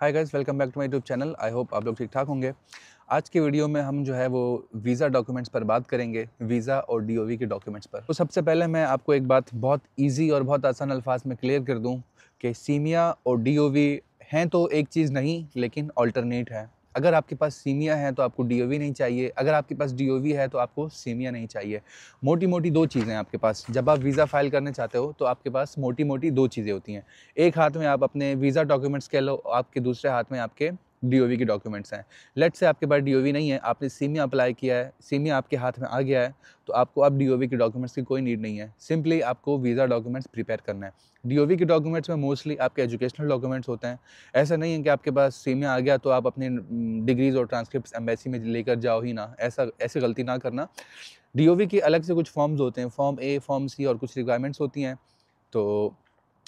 hi guys welcome back to my YouTube channel I hope आप लोग ठीक ठाक होंगे आज के वीडियो में हम जो है वो वीज़ा डॉक्यूमेंट्स पर बात करेंगे वीज़ा और डीओवी के डॉक्यूमेंट्स पर तो सबसे पहले मैं आपको एक बात बहुत ईजी और बहुत आसान अल्फाज में क्लियर कर दूँ कि सीमिया और डी हैं तो एक चीज़ नहीं लेकिन ऑल्टरनेट है अगर आपके पास सीमिया है तो आपको डी नहीं चाहिए अगर आपके पास डी है तो आपको सीमिया नहीं चाहिए मोटी मोटी दो चीज़ें आपके पास जब आप वीज़ा फाइल करने चाहते हो तो आपके पास मोटी मोटी दो चीज़ें होती हैं एक हाथ में आप अपने वीज़ा डॉक्यूमेंट्स कह लो आपके दूसरे हाथ में आपके डी के डॉक्यूमेंट्स हैं लेट से आपके पास डी नहीं है आपने सिम अप्लाई किया है सिम आपके हाथ में आ गया है तो आपको अब आप डी के डॉक्यूमेंट्स की कोई नीड नहीं है सिंपली आपको वीज़ा डॉक्यूमेंट्स प्रिपेयर करना है डी के डॉक्यूमेंट्स में मोस्टली आपके एजुकेशनल डॉक्यूमेंट्स होते हैं ऐसा नहीं है कि आपके पास सिम आ गया तो आप अपने डिग्रीज़ हम्म, और ट्रांसक्रिप्ट एम्बेसी में लेकर जाओ ही ना ऐसा ऐसी गलती ना करना डी के अलग से कुछ फॉर्म्स होते हैं फॉर्म ए फॉर्म सी और कुछ रिक्वायरमेंट्स होती हैं तो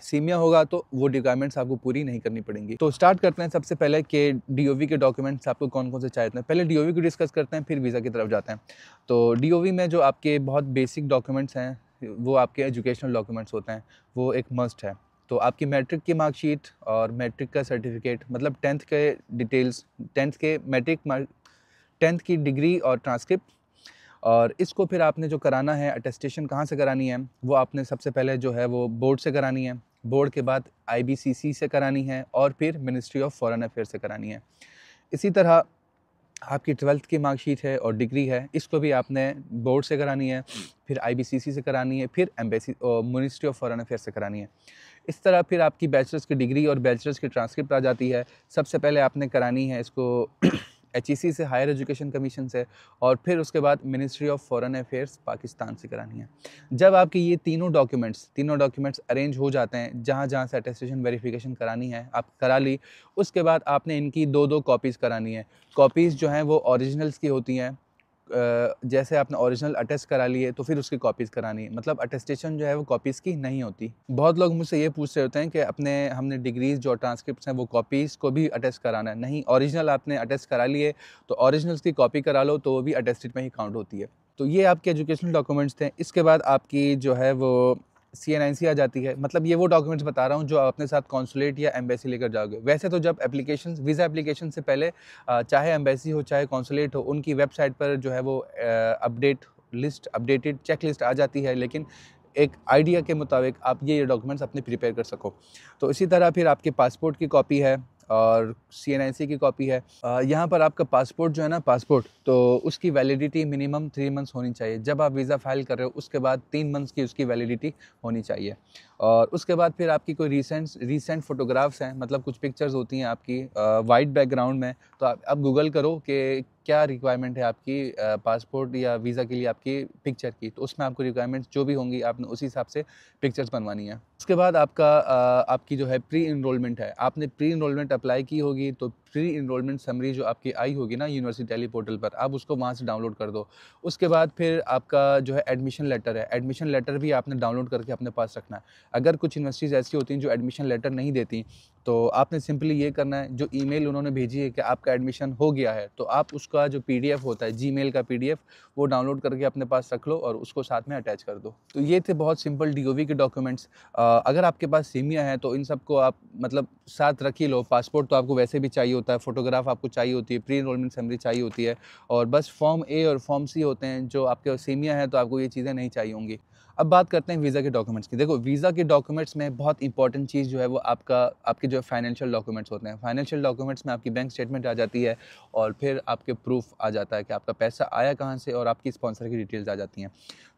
सीमिया होगा तो वो रिक्वायरमेंट्स आपको पूरी नहीं करनी पड़ेंगी तो स्टार्ट करते हैं सबसे पहले कि डीओवी के डॉक्यूमेंट्स आपको कौन कौन से चाहिए हैं पहले डीओवी को डिस्कस करते हैं फिर वीज़ा की तरफ जाते हैं तो डीओवी में जो आपके बहुत बेसिक डॉक्यूमेंट्स हैं वो आपके एजुकेशनल डॉक्यूमेंट्स होते हैं वो एक मस्ट है तो आपकी मैट्रिक की मार्कशीट और मैट्रिक का सर्टिफिकेट मतलब टेंथ के डिटेल्स टेंथ के मैट्रिक मार्क टेंथ की डिग्री और ट्रांसक्रिप्ट और इसको फिर आपने जो कराना है अटेस्टेशन कहाँ से करानी है वो आपने सबसे पहले जो है वो बोर्ड से करानी है बोर्ड के बाद आई से करानी है और फिर मिनिस्ट्री ऑफ फॉरेन अफेयर से करानी है इसी तरह आपकी ट्वेल्थ की मार्कशीट है और डिग्री है इसको भी आपने बोर्ड से करानी है फिर आई से करानी है फिर embassy ministry of foreign affair से करानी है इस तरह फिर आपकी बैचलर्स की डिग्री और बैचलर्स की ट्रांसक्रिप्ट आ जाती है सबसे पहले आपने करानी है इसको एच e से हायर एजुकेशन कमीशन से और फिर उसके बाद ministry of foreign affairs Pakistan से करानी है जब आपके ये तीनों डॉक्यूमेंट्स तीनों डॉक्यूमेंट्स अरेंज हो जाते हैं जहाँ जहाँ से अटेस्टेशन वेरीफिकेशन करानी है आप करा ली उसके बाद आपने इनकी दो दो कॉपीज़ करानी है कॉपीज़ जो हैं वो ओरिजिनल्स की होती हैं जैसे आपने ओरिजिनल अटेस्ट करा लिए तो फिर उसकी कॉपीज़ करानी है मतलब अटेस्टेशन जो है वो कॉपीज़ की नहीं होती बहुत लोग मुझसे ये पूछ रहे होते हैं कि अपने हमने डिग्रीज़ जो ट्रांसक्रिप्ट हैं वो कॉपीज़ को भी अटेस्ट कराना है नहीं ओरिजिनल आपने अटेस्ट करा लिए तो ओरिजिनल की कॉपी करा लो तो वो भी अटेस्टेड में ही काउंट होती है तो ये आपके एजुकेशनल डॉक्यूमेंट्स थे इसके बाद आपकी जो है वो सी एन आ जाती है मतलब ये वो डॉक्यूमेंट्स बता रहा हूँ जो आप अपने साथ कॉन्सुलेट या एम्बेसी लेकर जाओगे वैसे तो जब एप्लीकेशन वीज़ा एप्लीकेशन से पहले चाहे एम्बेसी हो चाहे कॉन्सुलेट हो उनकी वेबसाइट पर जो है वो update list updated check list आ जाती है लेकिन एक आइडिया के मुताबिक आप ये ये डॉक्यूमेंट्स अपने प्रिपेयर कर सको तो इसी तरह फिर आपके पासपोर्ट की कॉपी है और सी की कॉपी है यहाँ पर आपका पासपोर्ट जो है ना पासपोर्ट तो उसकी वैलिडिटी मिनिमम थ्री मंथ्स होनी चाहिए जब आप वीज़ा फाइल कर रहे हो उसके बाद तीन मंथ्स की उसकी वैलिडिटी होनी चाहिए और उसके बाद फिर आपकी कोई रिसेंट रिसेंट फ़ोटोग्राफ्स हैं मतलब कुछ पिक्चर्स होती हैं आपकी वाइट बैकग्राउंड में तो आप अब गूगल करो कि क्या रिक्वायरमेंट है आपकी पासपोर्ट या वीज़ा के लिए आपकी पिक्चर की तो उसमें आपको रिक्वायरमेंट्स जो भी होंगी आपने उसी हिसाब से पिक्चर्स बनवानी है उसके बाद आपका आपकी जो है प्री इनरोलमेंट है आपने प्री इनरोलमेंट अप्लाई की होगी तो प्री इनरोलमेंट समरी जो आपकी आई होगी ना यूनिवर्सिटी टेली पोर्टल पर आप उसको वहाँ से डाउनलोड कर दो उसके बाद फिर आपका जो है एडमिशन लेटर है एडमिशन लेटर भी आपने डाउनलोड करके अपने पास रखना है अगर कुछ यूनिवर्सिटीज़ ऐसी होती हैं जो एडमिशन लेटर नहीं देती तो आपने सिंपली ये करना है जो ईमेल उन्होंने भेजी है कि आपका एडमिशन हो गया है तो आप उसका जो पीडीएफ होता है जीमेल का पीडीएफ वो डाउनलोड करके अपने पास रख लो और उसको साथ में अटैच कर दो तो ये थे बहुत सिंपल डीओवी के डॉक्यूमेंट्स अगर आपके पास सीमिया है तो इन सबको आप मतलब साथ रख ही लो पासपोर्ट तो आपको वैसे भी चाहिए होता है फोटोग्राफ आपको चाहिए होती है प्री इनरोलमेंट समरी चाहिए होती है और बस फॉर्म ए और फॉर्म सी होते हैं जो आपके सीमिया है तो आपको ये चीज़ें नहीं चाहिए होंगी अब बात करते हैं वीज़ा के डॉक्यूमेंट्स की देखो वीज़ा के डॉक्यूमेंट्स में बहुत इंपॉर्टेंट चीज़ जो है वो आपका आपके जो फाइनेंशियल डॉक्यूमेंट्स होते हैं फाइनेंशियल डॉक्यूमेंट्स में आपकी बैंक स्टेटमेंट आ जाती है और फिर आपके प्रूफ आ जाता है कि आपका पैसा आया कहाँ से और आपकी स्पॉन्सर की डिटेल्स आ जाती हैं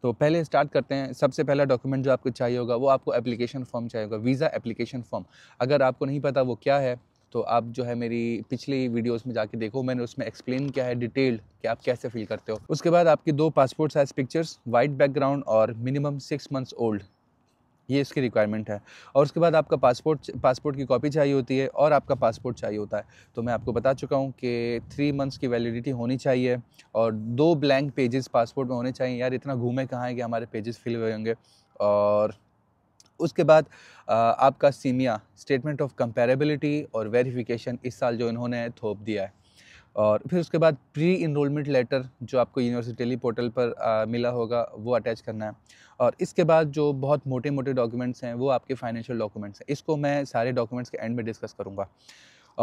तो पहले स्टार्ट करते हैं सबसे पहला डॉक्यूमेंट जो आपको चाहिए होगा वो आपको एप्लीकेशन फॉर्म चाहिए होगा वीज़ा एप्लीकेशन फॉर्म अगर आपको नहीं पता वो क्या है तो आप जो है मेरी पिछली वीडियोस में जाके देखो मैंने उसमें एक्सप्लेन किया है डिटेल्ड कि आप कैसे फील करते हो उसके बाद आपके दो passport size pictures white background और मिनिमम सिक्स मंथ्स ओल्ड ये इसकी रिक्वायरमेंट है और उसके बाद आपका पासपोर्ट पासपोर्ट की कॉपी चाहिए होती है और आपका पासपोर्ट चाहिए होता है तो मैं आपको बता चुका हूँ कि थ्री मंथ्स की वैलिडिटी होनी चाहिए और दो ब्लैंक पेजेस पासपोर्ट में होने चाहिए यार इतना घूमे कहाँ है कि हमारे पेजेस फिल हुए होंगे और उसके बाद आपका सीमिया स्टेटमेंट ऑफ कंपेरेबिलिटी और वेरिफिकेशन इस साल जो इन्होंने थोप दिया है और फिर उसके बाद प्री इनरोलमेंट लेटर जो आपको यूनिवर्सिटी पोर्टल पर आ, मिला होगा वो अटैच करना है और इसके बाद जो बहुत मोटे मोटे डॉक्यूमेंट्स हैं वो आपके फाइनेंशियल डॉक्यूमेंट्स हैं इसको मैं सारे डॉक्यूमेंट्स के एंड में डिस्कस करूँगा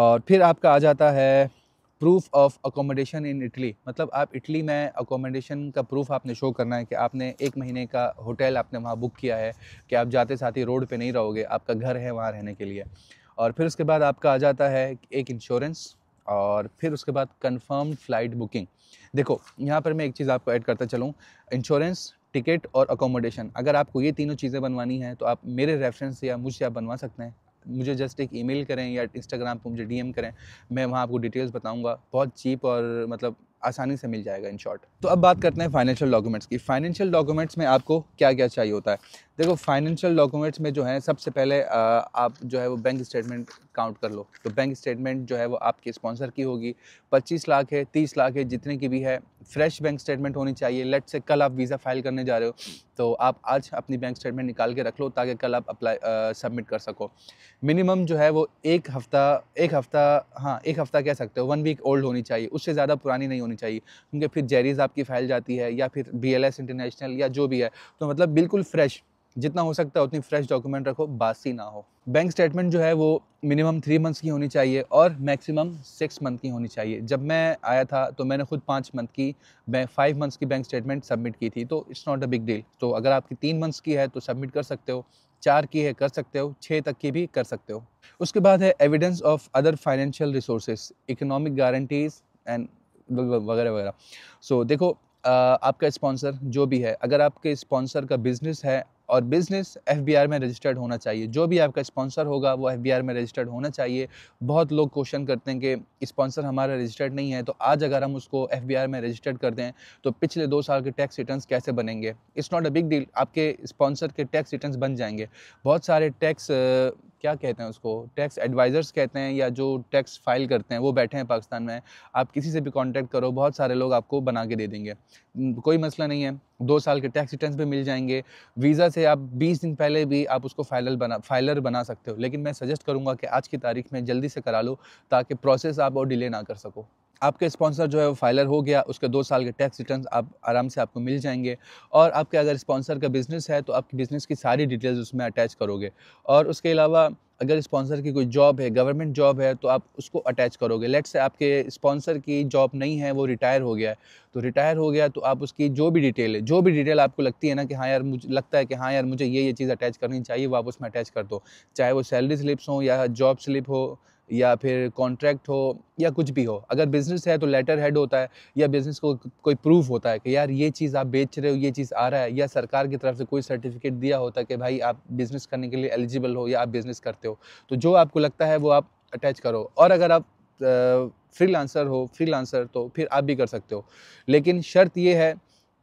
और फिर आपका आ जाता है proof of accommodation in Italy मतलब आप इटली में अकोमोडेशन का प्रूफ आपने शो करना है कि आपने एक महीने का होटल आपने वहाँ बुक किया है कि आप जाते साथ ही रोड पे नहीं रहोगे आपका घर है वहाँ रहने के लिए और फिर उसके बाद आपका आ जाता है एक इंश्योरेंस और फिर उसके बाद कन्फर्म फ़्लाइट बुकिंग देखो यहाँ पर मैं एक चीज़ आपको ऐड करता चलूँ इंश्योरेंस टिकट और अकोमोडेशन अगर आपको ये तीनों चीज़ें बनवानी हैं तो आप मेरे रेफरेंस से या मुझसे आप बनवा सकते हैं मुझे जस्ट एक ईमेल करें या इंस्टाग्राम पर मुझे डीएम करें मैं वहाँ आपको डिटेल्स बताऊँगा बहुत चीप और मतलब आसानी से मिल जाएगा इन शॉर्ट तो अब बात करते हैं फाइनेंशियल डॉक्यूमेंट्स की फाइनेंशियल डॉक्यूमेंट्स में आपको क्या क्या चाहिए होता है देखो फाइनेंशियल डॉक्यूमेंट्स में जो है सबसे पहले आप जो है वो बैंक स्टेटमेंट काउंट कर लो तो बैंक स्टेटमेंट जो है वो आपके स्पॉन्सर की होगी 25 लाख है 30 लाख है जितने की भी है फ्रेश बैंक स्टेटमेंट होनी चाहिए लेट से कल आप वीज़ा फाइल करने जा रहे हो तो आप आज अपनी बैंक स्टेटमेंट निकाल के रख लो ताकि कल आप अप्लाई सबमिट कर सको मिनिमम जो है वो एक हफ़्ता एक हफ़्ता हाँ एक हफ़्ता कह सकते हो वन वीक ओल्ड होनी चाहिए उससे ज़्यादा पुरानी नहीं होनी चाहिए क्योंकि फिर जेरीज आपकी फ़ाइल जाती है या फिर बी इंटरनेशनल या जो भी है तो मतलब बिल्कुल फ्रेश जितना हो सकता है उतनी फ्रेश डॉक्यूमेंट रखो बासी ना हो बैंक स्टेटमेंट जो है वो मिनिमम थ्री मंथ्स की होनी चाहिए और मैक्सिमम सिक्स मंथ की होनी चाहिए जब मैं आया था तो मैंने खुद पाँच मंथ की फाइव मंथ्स की बैंक स्टेटमेंट सबमिट की थी तो it's not a big deal तो अगर आपकी तीन मंथ्स की है तो सबमिट कर सकते हो चार की है कर सकते हो छः तक की भी कर सकते हो उसके बाद है evidence of other financial resources economic guarantees and वगैरह वगैरह सो देखो आपका स्पॉन्सर जो भी है अगर आपके स्पॉन्सर का बिजनेस है और बिज़नेस एफ में रजिस्टर्ड होना चाहिए जो भी आपका स्पॉन्सर होगा वो एफ में रजिस्टर्ड होना चाहिए बहुत लोग क्वेश्चन करते हैं कि स्पॉन्सर हमारा रजिस्टर्ड नहीं है तो आज अगर हम उसको एफ में रजिस्टर्ड कर दें तो पिछले दो साल के टैक्स रिटर्न कैसे बनेंगे it's not a big deal आपके स्पॉन्सर के टैक्स रिटर्न बन जाएंगे बहुत सारे टैक्स क्या कहते हैं उसको टैक्स एडवाइज़र्स कहते हैं या जो टैक्स फाइल करते हैं वो बैठे हैं पाकिस्तान में आप किसी से भी कांटेक्ट करो बहुत सारे लोग आपको बना के दे देंगे कोई मसला नहीं है दो साल के टैक्स रिटर्न भी मिल जाएंगे वीज़ा से आप बीस दिन पहले भी आप उसको फाइलर बना फाइलर बना सकते हो लेकिन मैं सजेस्ट करूँगा कि आज की तारीख में जल्दी से करा लो ताकि प्रोसेस आप और डिले ना कर सको आपके स्पॉन्सर जो है वो फाइलर हो गया उसके दो साल के टैक्स रिटर्न आप आराम से आपको मिल जाएंगे और आपके अगर स्पॉन्सर का बिज़नेस है तो आपकी बिज़नेस की सारी डिटेल्स उसमें अटैच करोगे और उसके अलावा अगर स्पॉन्सर की कोई जॉब है गवर्नमेंट जॉब है तो आप उसको अटैच करोगे लेट से आपके स्पॉन्सर की जॉब नहीं है वो रिटायर हो गया है तो रिटायर हो गया तो आप उसकी जो भी डिटेल है जो भी डिटेल आपको लगती है ना कि हाँ यार मुझे लगता है कि हाँ यार मुझे ये ये चीज़ अटैच करनी चाहिए वो आप उसमें अटैच कर दो चाहे वो सैलरी स्लिप्स हों या जॉब स्लिप हो या फिर कॉन्ट्रैक्ट हो या कुछ भी हो अगर बिज़नेस है तो लेटर हेड होता है या बिज़नेस को कोई प्रूफ होता है कि यार ये चीज़ आप बेच रहे हो ये चीज़ आ रहा है या सरकार की तरफ से कोई सर्टिफिकेट दिया होता है कि भाई आप बिज़नेस करने के लिए एलिजिबल हो या आप बिज़नेस करते हो तो जो आपको लगता है वो आप अटैच करो और अगर आप फ्री लांसर हो फ्री लांसर तो फिर आप भी कर सकते हो लेकिन शर्त ये है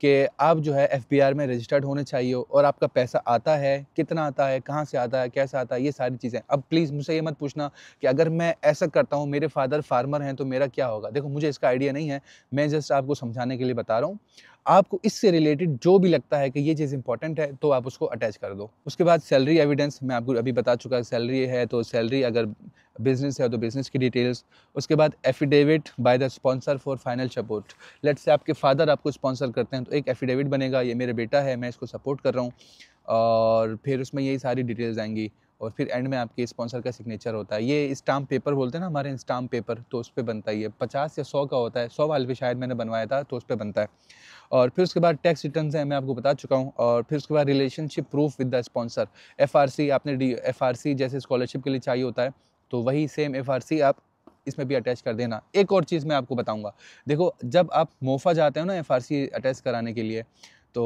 कि आप जो है एफ में रजिस्टर्ड होने चाहिए और आपका पैसा आता है कितना आता है कहाँ से आता है कैसे आता है ये सारी चीज़ें अब प्लीज़ मुझसे ये मत पूछना कि अगर मैं ऐसा करता हूँ मेरे फादर फार्मर हैं तो मेरा क्या होगा देखो मुझे इसका आइडिया नहीं है मैं जस्ट आपको समझाने के लिए बता रहा हूँ आपको इससे रिलेटेड जो भी लगता है कि ये चीज़ इंपॉर्टेंट है तो आप उसको अटैच कर दो उसके बाद सैलरी एविडेंस मैं आपको अभी बता चुका सैलरी है तो सैलरी अगर बिजनेस है तो बिजनेस की डिटेल्स उसके बाद affidavit by the sponsor for final support let's say आपके फादर आपको स्पॉन्सर करते हैं तो एक एफिडेविट बनेगा ये मेरा बेटा है मैं इसको सपोर्ट कर रहा हूँ और फिर उसमें यही सारी डिटेल्स आएंगी और फिर एंड में आपके स्पॉन्सर का सिग्नेचर होता है ये स्टाम्प पेपर बोलते हैं ना हमारे स्टाम्प पेपर तो उस पर बनता ही है पचास या सौ का होता है सौ वाल भी शायद मैंने बनवाया था तो उस पर बनता है और फिर उसके बाद टैक्स रिटर्न है मैं आपको बता चुका हूँ और फिर उसके बाद relationship proof with the sponsor F आपने डी एफ जैसे स्कॉलरशिप के लिए चाहिए होता है तो वही सेम एफ आप इसमें भी अटैच कर देना एक और चीज़ मैं आपको बताऊँगा देखो जब आप मोफा जाते हो ना एफ अटैच कराने के लिए तो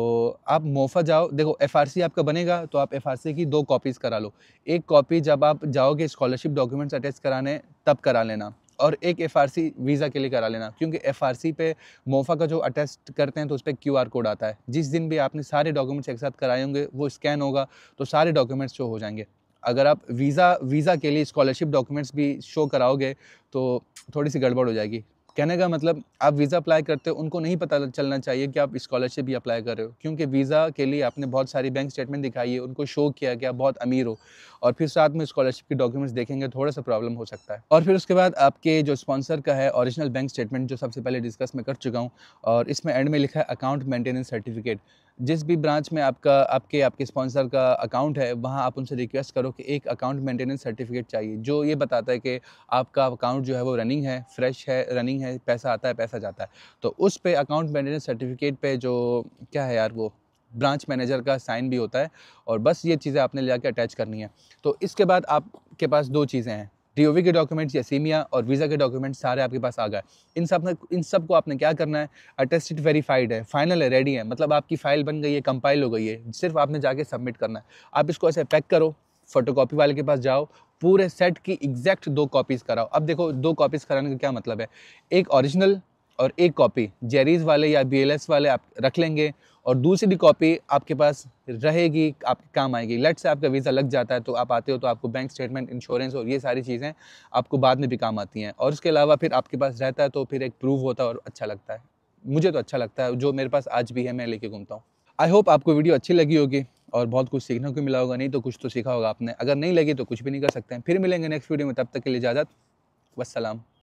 आप मोफा जाओ देखो एफ आपका बनेगा तो आप एफ की दो कॉपीज़ करा लो एक कॉपी जब आप जाओगे स्कॉलरशिप डॉक्यूमेंट्स अटैच कराने तब करा लेना और एक एफ वीज़ा के लिए करा लेना क्योंकि एफ आर पे मोफा का जो अटेस्ट करते हैं तो उस पर क्यू कोड आता है जिस दिन भी आपने सारे डॉक्यूमेंट्स एक साथ कराए होंगे वो स्कैन होगा तो सारे डॉक्यूमेंट्स शो हो जाएंगे अगर आप वीज़ा वीज़ा के लिए स्कॉलरशिप डॉक्यूमेंट्स भी शो कराओगे तो थोड़ी सी गड़बड़ हो जाएगी कहने का मतलब आप वीज़ा अप्लाई करते हो उनको नहीं पता चलना चाहिए कि आप स्कॉलरशिप भी अप्लाई कर रहे हो क्योंकि वीज़ा के लिए आपने बहुत सारी बैंक स्टेटमेंट दिखाई है उनको शो किया कि आप बहुत अमीर हो और फिर साथ में स्कॉलरशिप के डॉक्यूमेंट्स देखेंगे थोड़ा सा प्रॉब्लम हो सकता है और फिर उसके बाद आपके जो स्पॉन्सर का है ओरिजिनल बैंक स्टेटमेंट जो सबसे पहले डिस्कस मैं कर चुका हूँ और इसमें एंड में लिखा है अकाउंट मेंटेनेंस सर्टिफिकेट जिस भी ब्रांच में आपका आपके आपके स्पॉन्सर का अकाउंट है वहाँ आप उनसे रिक्वेस्ट करो कि एक अकाउंट मेंटेनेंस सर्टिफिकेट चाहिए जो ये बताता है कि आपका अकाउंट जो है वो रनिंग है फ्रेश है रनिंग है पैसा आता है पैसा जाता है तो उस पर अकाउंट मेंटेनेंस सर्टिफिकेट पे जो क्या है यार वो ब्रांच मैनेजर का साइन भी होता है और बस ये चीज़ें आपने ले जाकर अटैच करनी है तो इसके बाद आपके पास दो चीज़ें हैं डी के डॉक्यूमेंट्स या सीमिया e और वीज़ा के डॉक्यूमेंट्स सारे आपके पास आ गए इन सब ने इन सब को आपने क्या करना है अटेस्टेड वेरीफाइड है फाइनल है रेडी है मतलब आपकी फ़ाइल बन गई है कंपाइल हो गई है सिर्फ आपने जाके सबमिट करना है आप इसको ऐसे पैक करो फोटोकॉपी वाले के पास जाओ पूरे सेट की एग्जैक्ट दो कॉपीज़ कराओ अब देखो दो कॉपीज़ कराने का क्या मतलब है एक ओरिजिनल और एक कॉपी जेरीज वाले या बी वाले आप रख लेंगे और दूसरी कॉपी आपके पास रहेगी आपके काम आएगी लेट से आपका वीज़ा लग जाता है तो आप आते हो तो आपको बैंक स्टेटमेंट इंश्योरेंस और ये सारी चीज़ें आपको बाद में भी काम आती हैं और उसके अलावा फिर आपके पास रहता है तो फिर एक प्रूव होता है और अच्छा लगता है मुझे तो अच्छा लगता है जो मेरे पास आज भी है मैं लेके घूमता हूँ आई होप आपको वीडियो अच्छी लगी होगी और बहुत कुछ सीखने को मिला होगा नहीं तो कुछ तो सीखा होगा आपने अगर नहीं लगी तो कुछ भी नहीं कर सकते हैं फिर मिलेंगे नेक्स्ट वीडियो में तब तक के लिए इजाज़त वसलम